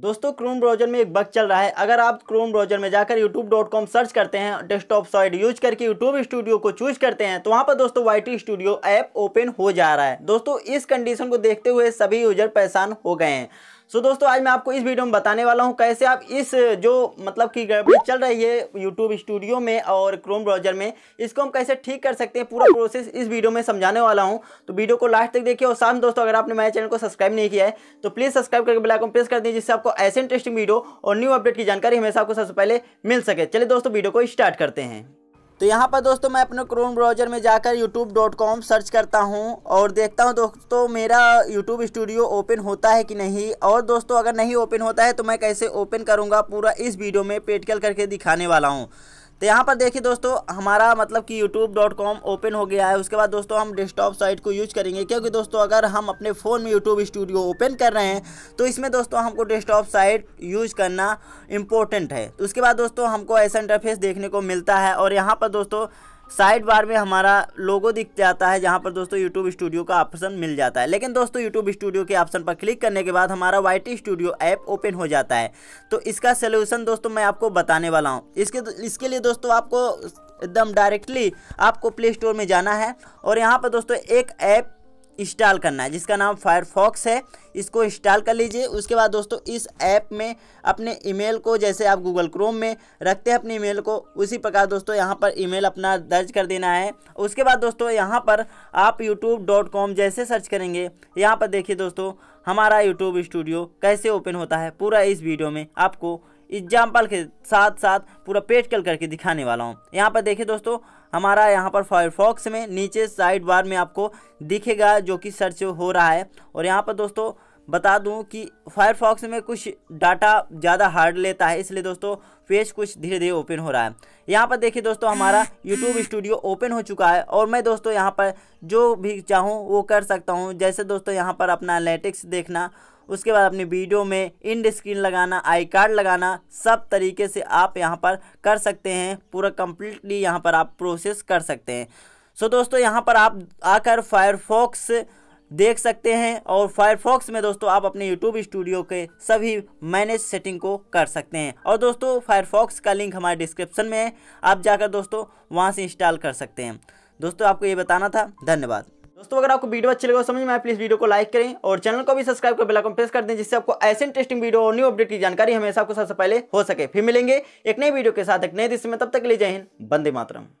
दोस्तों Chrome browser में एक बग चल रहा है अगर आप क्रोम ब्राउजर में जाकर youtube.com सर्च करते हैं डेस्कटॉप साइड यूज करके यूट्यूब स्टूडियो को चूज करते हैं तो वहां पर दोस्तों वाई स्टूडियो ऐप ओपन हो जा रहा है दोस्तों इस कंडीशन को देखते हुए सभी यूजर परेशान हो गए हैं सो दोस्तों आज मैं आपको इस वीडियो में बताने वाला हूँ कैसे आप इस जो मतलब कि गड़बड़ी चल रही है यूट्यूब स्टूडियो में और क्रोम ब्राउजर में इसको हम कैसे ठीक कर सकते हैं पूरा प्रोसेस इस वीडियो में समझाने वाला हूँ तो वीडियो को लास्ट तक देखिए और साथ में दोस्तों अगर आपने मेरे चैनल को सब्सक्राइब नहीं किया है तो प्लीज़ सब्सक्राइब करके बेलाइकॉन प्रेस कर दीजिए जिससे आपको ऐसे इंटरेस्टिंग वीडियो और न्यू अपडेट की जानकारी हमेशा आपको सबसे पहले मिल सके चलिए दोस्तों वीडियो को स्टार्ट करते हैं तो यहाँ पर दोस्तों मैं अपने क्रोम ब्राउज़र में जाकर youtube.com सर्च करता हूँ और देखता हूँ दोस्तों मेरा यूट्यूब स्टूडियो ओपन होता है कि नहीं और दोस्तों अगर नहीं ओपन होता है तो मैं कैसे ओपन करूँगा पूरा इस वीडियो में पेटकल करके दिखाने वाला हूँ तो यहाँ पर देखिए दोस्तों हमारा मतलब कि YouTube.com ओपन हो गया है उसके बाद दोस्तों हम डेस्कटॉप साइट को यूज करेंगे क्योंकि दोस्तों अगर हम अपने फ़ोन में यूट्यूब स्टूडियो ओपन कर रहे हैं तो इसमें दोस्तों हमको डेस्कटॉप साइट यूज करना इम्पोर्टेंट है तो उसके बाद दोस्तों हमको ऐसा इंटरफेस देखने को मिलता है और यहाँ पर दोस्तों साइड बार में हमारा लोगो दिख जाता है जहाँ पर दोस्तों यूट्यूब स्टूडियो का ऑप्शन मिल जाता है लेकिन दोस्तों यूट्यूब स्टूडियो के ऑप्शन पर क्लिक करने के बाद हमारा वाई स्टूडियो ऐप ओपन हो जाता है तो इसका सोल्यूशन दोस्तों मैं आपको बताने वाला हूँ इसके इसके लिए दोस्तों आपको एकदम डायरेक्टली आपको प्ले स्टोर में जाना है और यहाँ पर दोस्तों एक ऐप इंस्टॉल करना है जिसका नाम फायरफॉक्स है इसको इंस्टॉल कर लीजिए उसके बाद दोस्तों इस ऐप में अपने ईमेल को जैसे आप गूगल क्रोम में रखते हैं अपने ईमेल को उसी प्रकार दोस्तों यहाँ पर ईमेल अपना दर्ज कर देना है उसके बाद दोस्तों यहाँ पर आप यूट्यूब जैसे सर्च करेंगे यहाँ पर देखिए दोस्तों हमारा यूट्यूब स्टूडियो कैसे ओपन होता है पूरा इस वीडियो में आपको एग्जाम्पल के साथ साथ पूरा पेट कल करके दिखाने वाला हूँ यहाँ पर देखिए दोस्तों हमारा यहाँ पर फायरफॉक्स में नीचे साइड बार में आपको दिखेगा जो कि सर्च हो रहा है और यहाँ पर दोस्तों बता दूं कि फायरफॉक्स में कुछ डाटा ज़्यादा हार्ड लेता है इसलिए दोस्तों पेज कुछ धीरे धीरे ओपन हो रहा है यहाँ पर देखिए दोस्तों हमारा यूट्यूब स्टूडियो ओपन हो चुका है और मैं दोस्तों यहाँ पर जो भी चाहूँ वो कर सकता हूँ जैसे दोस्तों यहाँ पर अपना लेटेक्स देखना उसके बाद अपनी वीडियो में इंड स्क्रीन लगाना आई कार्ड लगाना सब तरीके से आप यहाँ पर कर सकते हैं पूरा कम्प्लीटली यहाँ पर आप प्रोसेस कर सकते हैं सो so, दोस्तों यहाँ पर आप आकर फायरफॉक्स देख सकते हैं और फायरफॉक्स में दोस्तों आप अपने यूट्यूब स्टूडियो के सभी मैनेज सेटिंग को कर सकते हैं और दोस्तों फायरफॉक्स का लिंक हमारे डिस्क्रिप्शन में है आप जाकर दोस्तों वहाँ से इंस्टॉल कर सकते हैं दोस्तों आपको ये बताना था धन्यवाद दोस्तों अगर आपको वीडियो अच्छी लगे समझ में आए प्लीज़ वीडियो को लाइक करें और चैनल को भी सब्सक्राइब कर बेलाइकन प्रेस कर दें जिससे आपको ऐसे इंटरेस्टिंग वीडियो और न्यू अपडेट की जानकारी हमेशा आपको सबसे पहले हो सके फिर मिलेंगे एक नई वीडियो के साथ एक नए दिशा में तब तक के लिए जय हिंद बंदे मातरम